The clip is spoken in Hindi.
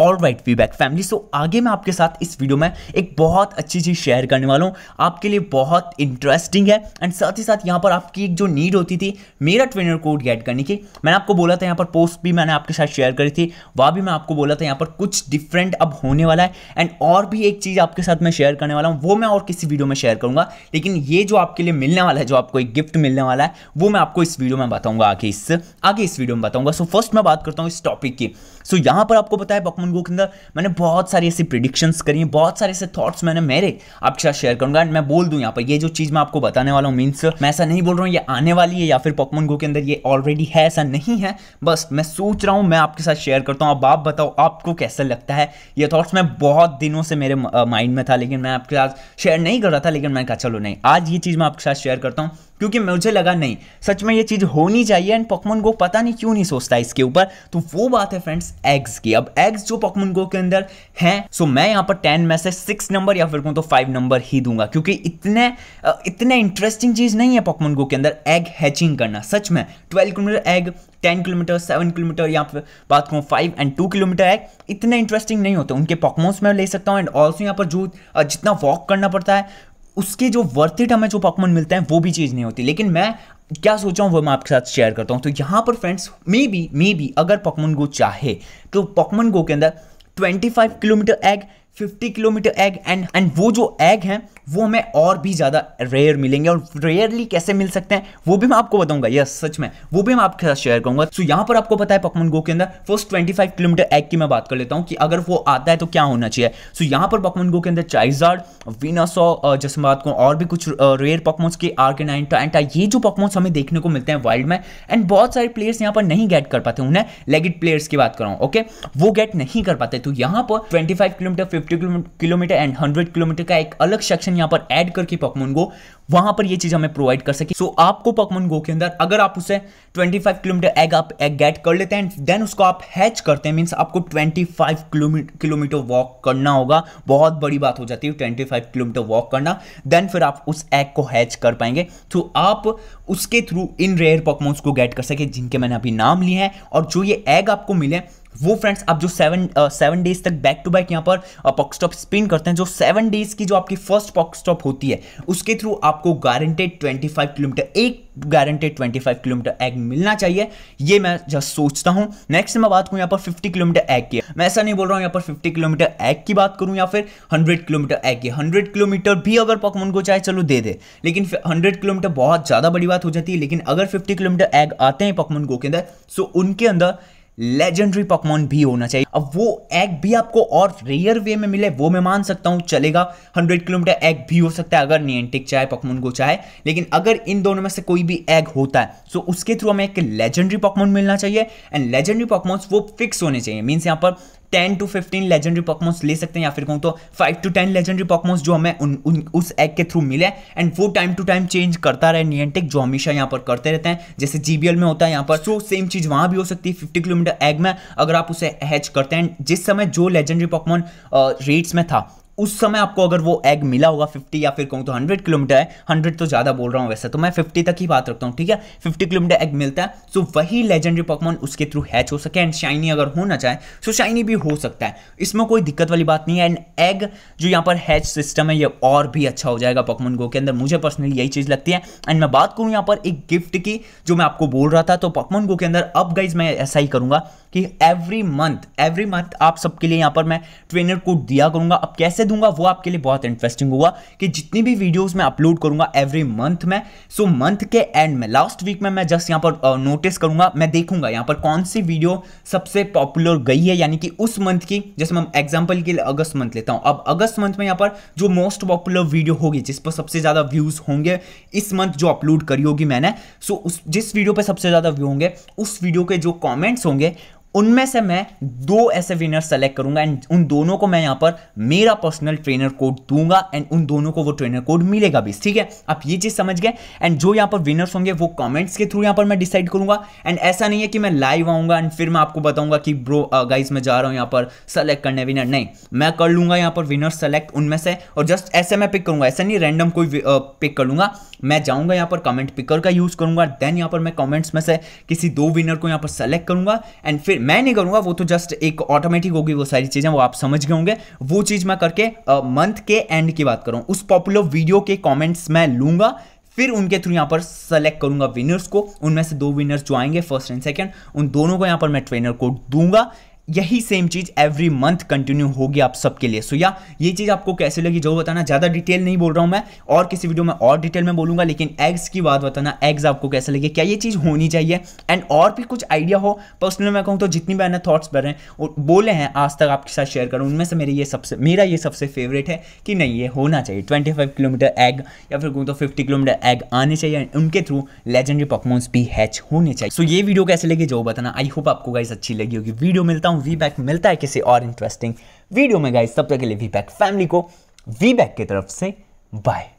all right we back family so आगे मैं आपके साथ इस वीडियो में एक बहुत अच्छी चीज़ शेयर करने वाला हूँ आपके लिए बहुत इंटरेस्टिंग है एंड साथ ही साथ यहाँ पर आपकी एक जो नीड होती थी मेरा ट्रेनर कोड गेट करने की मैंने आपको बोला था यहाँ पर पोस्ट भी मैंने आपके साथ शेयर करी थी वह भी मैं आपको बोला था यहाँ पर कुछ डिफरेंट अब होने वाला है एंड और भी एक चीज़ आपके साथ मैं शेयर करने वाला हूँ वो मैं और किसी वीडियो में शेयर करूँगा लेकिन ये जो आपके लिए मिलने वाला है जो आपको एक गिफ्ट मिलने वाला है वो मैं आपको इस वीडियो में बताऊँगा आगे इस आगे इस वीडियो में बताऊँगा सो फर्स्ट मैं बात करता हूँ इस टॉपिक की सो so, यहाँ पर आपको पता है पॉकमन गो के अंदर मैंने बहुत सारी ऐसी प्रिडिक्शंस करी हैं बहुत सारे ऐसे थॉट्स मैंने मेरे आपके साथ शेयर करूंगा एंड मैं बोल दूँ यहाँ पर ये जो चीज़ मैं आपको बताने वाला हूँ मीन्स मैं ऐसा नहीं बोल रहा हूँ ये आने वाली है या फिर पॉकमन गो के अंदर ये ऑलरेडी है ऐसा नहीं है बस मैं सोच रहा हूँ मैं आपके साथ शेयर करता हूँ अब आप बताओ आपको कैसा लगता है ये थॉट्स मैं बहुत दिनों से मेरे माइंड में था लेकिन मैं आपके साथ शेयर नहीं कर रहा था लेकिन मैंने कहा चलो नहीं आज ये चीज़ मैं आपके साथ शेयर करता हूँ क्योंकि मुझे लगा नहीं सच में ये चीज़ होनी चाहिए एंड पॉकमोन गो पता नहीं क्यों नहीं सोचता इसके ऊपर तो वो बात है फ्रेंड्स एग्स की अब एग्स जो पॉकमोन गो के अंदर हैं सो मैं यहाँ पर टेन में से सिक्स नंबर या फिर कहूँ तो फाइव नंबर ही दूंगा क्योंकि इतने इतने इंटरेस्टिंग चीज़ नहीं है पॉकमोन गो के अंदर एग हैचिंग करना सच में twelve kilometre egg ten kilometre seven kilometre या फिर बात करूँ फाइव एंड टू किलोमीटर है इतने इंटरेस्टिंग नहीं होते उनके पॉकमोन्स में ले सकता हूँ एंड ऑल्सो यहाँ पर जो जितना वॉक करना पड़ता है उसके जो वर्थ इट हमें जो पॉकमन मिलते हैं वो भी चीज़ नहीं होती लेकिन मैं क्या सोचा हूँ वो मैं आपके साथ शेयर करता हूँ तो यहाँ पर friends maybe maybe अगर पॉकमन गो चाहे तो पॉकमन गो के अंदर 25 kilometre egg 50 kilometre egg and and वो जो एग हैं वो हमें और भी ज़्यादा रेयर मिलेंगे और रेयरली कैसे मिल सकते हैं वो भी मैं आपको बताऊंगा यस सच में वो भी मैं आपके साथ शेयर करूंगा सो so, यहाँ पर आपको पता है पकमन गो के अंदर फर्स्ट 25 किलोमीटर एग की मैं बात कर लेता हूँ कि अगर वो आता है तो क्या होना चाहिए सो so, यहाँ पर पकमन गो के अंदर चाइजार्ड विनासो जैसे मैं बात करूँ और भी कुछ रेयर पकमोन्स के आर के नाइन टाइंटा ये जो पकमोन्स हमें देखने को मिलते हैं वर्ल्ड में एंड बहुत सारे प्लेयर्स यहाँ पर नहीं गेट कर पाते उन्हें लेगिड प्लेयर्स की बात कर रहा हूँ ओके वो गेट नहीं कर पाते तो यहाँ पर twenty kilometre fifty kilometre and hundred kilometre का एक अलग सेक्शन यहाँ पर ऐड करके पॉकमोन गो वहां पर ये चीज हमें प्रोवाइड कर सके सो so, आपको पॉकमोन गो के अंदर अगर आप उसे 25 किलोमीटर एग आप एग गेट कर लेते हैं देन उसको आप हैच करते हैं मीन्स आपको 25 किलोमीटर वॉक करना होगा बहुत बड़ी बात हो जाती है 25 किलोमीटर वॉक करना देन फिर आप उस एग को हैच कर पाएंगे तो so, आप उसके थ्रू इन रेयर पॉकमोन्स को गेट कर सके जिनके मैंने अभी नाम लिए हैं और जो ये एग आपको मिले वो फ्रेंड्स आप जो सेवन सेवन डेज तक बैक टू बैक यहाँ पर पॉकस्टॉप uh, स्पिन करते हैं जो सेवन डेज की जो आपकी फर्स्ट पॉकस्टॉप होती है उसके थ्रू आपको गारंटेड फाइव किलोमीटर एक गारंटेड फाइव किलोमीटर एग मिलना चाहिए ये मैं जस्ट सोचता हूँ नेक्स्ट मैं बात करूँ यहाँ पर फिफ्टी किलोमीटर एग की मैं ऐसा नहीं बोल रहा हूँ यहाँ पर फिफ्टी किलोमीटर एग की बात करूँ या फिर हंड्रेड किलोमीटर एग की हंड्रेड किलोमीटर भी अगर पॉकमोन को चाहे चलो दे दे लेकिन हंड्रेड किलोमीटर बहुत ज़्यादा बड़ी बात हो जाती है लेकिन अगर फिफ्टी किलोमीटर एग आते हैं पॉकमोन गो के अंदर सो उनके अंदर लेजेंडरी पॉकमॉन भी होना चाहिए अब वो एग भी आपको और रेयर वे में मिले वो मैं मान सकता हूँ चलेगा 100 किलोमीटर एग भी हो सकता है अगर नियंटिक चाहे पॉकमॉन को चाहे लेकिन अगर इन दोनों में से कोई भी एग होता है सो उसके थ्रू हमें एक लेजेंडरी पॉकमॉन मिलना चाहिए एंड लेजेंडरी पॉकमॉन्स वो फिक्स होने चाहिए मीन्स यहाँ पर ten to fifteen legendary Pokemons ले सकते हैं या फिर कहूँ तो five to ten legendary Pokemons जो हमें उन, उन उस एग के थ्रू मिले एंड वो टाइम टू टाइम चेंज करता रहे नियंटिक जो हमेशा यहाँ पर करते रहते हैं जैसे जीबीएल में होता है यहाँ पर सो सेम चीज़ वहाँ भी हो सकती है फिफ्टी किलोमीटर एग में अगर आप उसे हैच करते हैं जिस समय जो लेजेंडरी पॉकमोन रेट्स में था उस समय आपको अगर वो एग मिला होगा 50 या फिर कहूँ तो 100 किलोमीटर है 100 तो ज़्यादा बोल रहा हूँ वैसे तो मैं 50 तक ही बात रखता हूँ ठीक है 50 किलोमीटर एग मिलता है सो वही लेजेंडरी पॉकमॉन उसके थ्रू हैच हो सके एंड शाइनी अगर होना चाहे सो शाइनी भी हो सकता है इसमें कोई दिक्कत वाली बात नहीं है एंड एग जो यहाँ पर हैच सिस्टम है ये और भी अच्छा हो जाएगा पॉकमॉन गो के अंदर मुझे पर्सनली यही चीज़ लगती है एंड मैं बात करूँ यहाँ पर एक गिफ्ट की जो मैं आपको बोल रहा था तो पॉकमॉन गो के अंदर अब गाइज मैं ऐसा ही करूँगा कि एवरी मंथ एवरी मंथ आप सबके लिए यहाँ पर मैं ट्रेनर कोड दिया करूँगा अब कैसे दूंगा वो आपके लिए बहुत इंटरेस्टिंग होगा कि जितनी भी वीडियोज़ मैं अपलोड करूँगा एवरी मंथ में सो मंथ के एंड में लास्ट वीक में मैं जस्ट यहाँ पर नोटिस करूँगा मैं देखूँगा यहाँ पर कौन सी वीडियो सबसे पॉपुलर गई है यानी कि उस मंथ की जैसे मैं एग्जाम्पल के लिए अगस्त मंथ लेता हूँ अब अगस्त मंथ में यहाँ पर जो मोस्ट पॉपुलर वीडियो होगी जिस पर सबसे ज़्यादा व्यूज़ होंगे इस मंथ जो अपलोड करी होगी मैंने सो उस जिस वीडियो पर सबसे ज़्यादा व्यू होंगे उस वीडियो के जो कॉमेंट्स होंगे उनमें से मैं दो ऐसे विनर सेलेक्ट करूंगा एंड उन दोनों को मैं यहाँ पर मेरा पर्सनल ट्रेनर कोड दूंगा एंड उन दोनों को वो ट्रेनर कोड मिलेगा भी ठीक है आप ये चीज़ समझ गए एंड जो यहाँ पर विनर्स होंगे वो कमेंट्स के थ्रू यहाँ पर मैं डिसाइड करूंगा एंड ऐसा नहीं है कि मैं लाइव आऊँगा एंड फिर मैं आपको बताऊंगा कि ब्रो गाइज uh, मैं जा रहा हूँ यहाँ पर सेलेक्ट करने विनर नहीं मैं कर लूंगा यहाँ पर विनर सेलेक्ट उनमें से और जस्ट ऐसे मैं पिक करूँगा ऐसा नहीं रैंडम कोई पिक uh, कर लूंगा मैं जाऊँगा यहाँ पर कमेंट पिकर का यूज़ करूंगा देन यहाँ पर मैं कमेंट्स में से किसी दो विनर को यहाँ पर सेलेक्ट करूंगा एंड फिर मैं नहीं करूँगा वो तो जस्ट एक ऑटोमेटिक होगी वो सारी चीज़ें वो आप समझ गए होंगे वो चीज़ मैं करके मंथ के एंड की बात करूँ उस पॉपुलर वीडियो के कॉमेंट्स मैं लूंगा फिर उनके थ्रू यहाँ पर सेलेक्ट करूंगा विनर्स को उनमें से दो विनर्स जो आएंगे फर्स्ट एंड सेकंड उन दोनों को यहाँ पर मैं ट्रेनर कोड दूंगा यही सेम चीज़ एवरी मंथ कंटिन्यू होगी आप सबके लिए सो so, या ये चीज़ आपको कैसे लगी जो बताना ज़्यादा डिटेल नहीं बोल रहा हूं मैं और किसी वीडियो में और डिटेल में बोलूंगा लेकिन एग्स की बात बताना एग्स आपको कैसे लगे क्या ये चीज़ होनी चाहिए एंड और भी कुछ आइडिया हो पर्सनल मैं कहूँ तो जितनी भी मैंने थॉट्स बढ़ रहे हैं और बोले हैं आज तक आपके साथ शेयर करूँ उनमें से मेरे ये सबसे मेरा ये सबसे फेवरेट है कि नहीं ये होना चाहिए ट्वेंटी फाइव किलोमीटर एग या फिर कहूँ तो फिफ्टी किलोमीटर एग आने चाहिए उनके थ्रू लेजेंडरी पॉकमोन्स भी हैच होने चाहिए सो ये वीडियो कैसे लगी जो बताना आई होप आपको गाइस अच्छी लगी होगी वीडियो मिलता हूँ वी बैक मिलता है किसी और इंटरेस्टिंग वीडियो में गाइज तब तक के लिए वी बैक फैमिली को वी बैक की तरफ से बाय